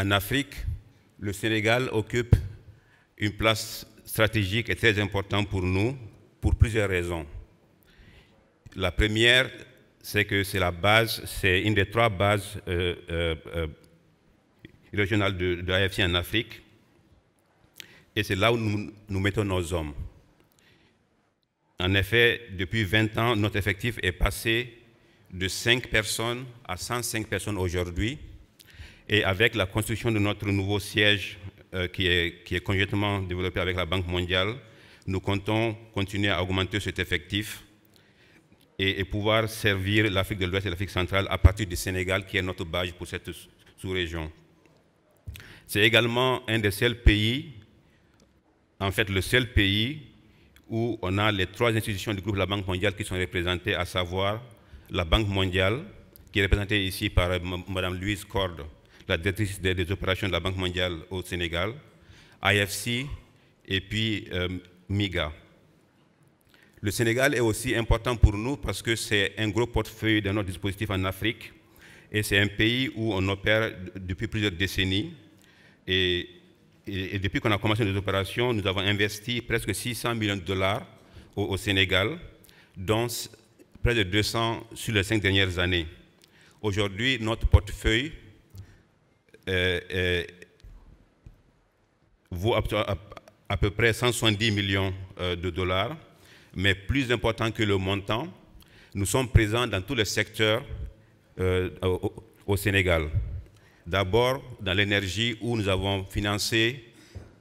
En Afrique, le Sénégal occupe une place stratégique et très importante pour nous pour plusieurs raisons. La première, c'est que c'est la base, c'est une des trois bases euh, euh, euh, régionales de, l'AFC en Afrique. Et c'est là où nous, nous mettons nos hommes. En effet, depuis 20 ans, notre effectif est passé de 5 personnes à 105 personnes aujourd'hui, et avec la construction de notre nouveau siège euh, qui, est, conjointement développé avec la Banque mondiale, nous comptons continuer à augmenter cet effectif et, pouvoir servir l'Afrique de l'Ouest et l'Afrique centrale à partir du Sénégal, qui est notre base pour cette sous-région. C'est également un des seuls pays, en fait le seul pays, où on a les trois institutions du groupe de la Banque mondiale qui sont représentées, à savoir la Banque mondiale, qui est représentée ici par euh, Mme Louise Corde, la directrice des, opérations de la Banque mondiale au Sénégal, IFC et puis euh, MIGA. Le Sénégal est aussi important pour nous parce que c'est un gros portefeuille de notre dispositif en Afrique et c'est un pays où on opère depuis plusieurs décennies. Et, depuis qu'on a commencé nos opérations, nous avons investi presque 600 millions de dollars au, au Sénégal, dont près de 200 sur les cinq dernières années. Aujourd'hui, notre portefeuille euh, euh, vaut à, peu près 170 millions euh, de dollars, mais plus important que le montant, nous sommes présents dans tous les secteurs au, Sénégal. D'abord, dans l'énergie, où nous avons financé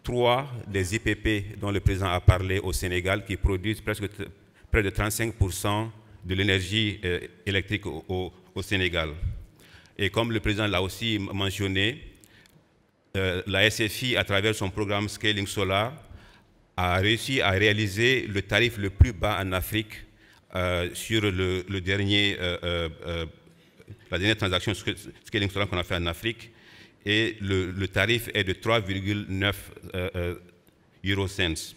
trois des IPP dont le président a parlé au Sénégal, qui produisent presque près de 35% de l'énergie électrique au Sénégal. Et comme le président l'a aussi mentionné, euh, la SFI, à travers son programme Scaling Solar, a réussi à réaliser le tarif le plus bas en Afrique euh, sur euh, la dernière transaction Scaling Solar qu'on a fait en Afrique. Et le, tarif est de 3,9 cents.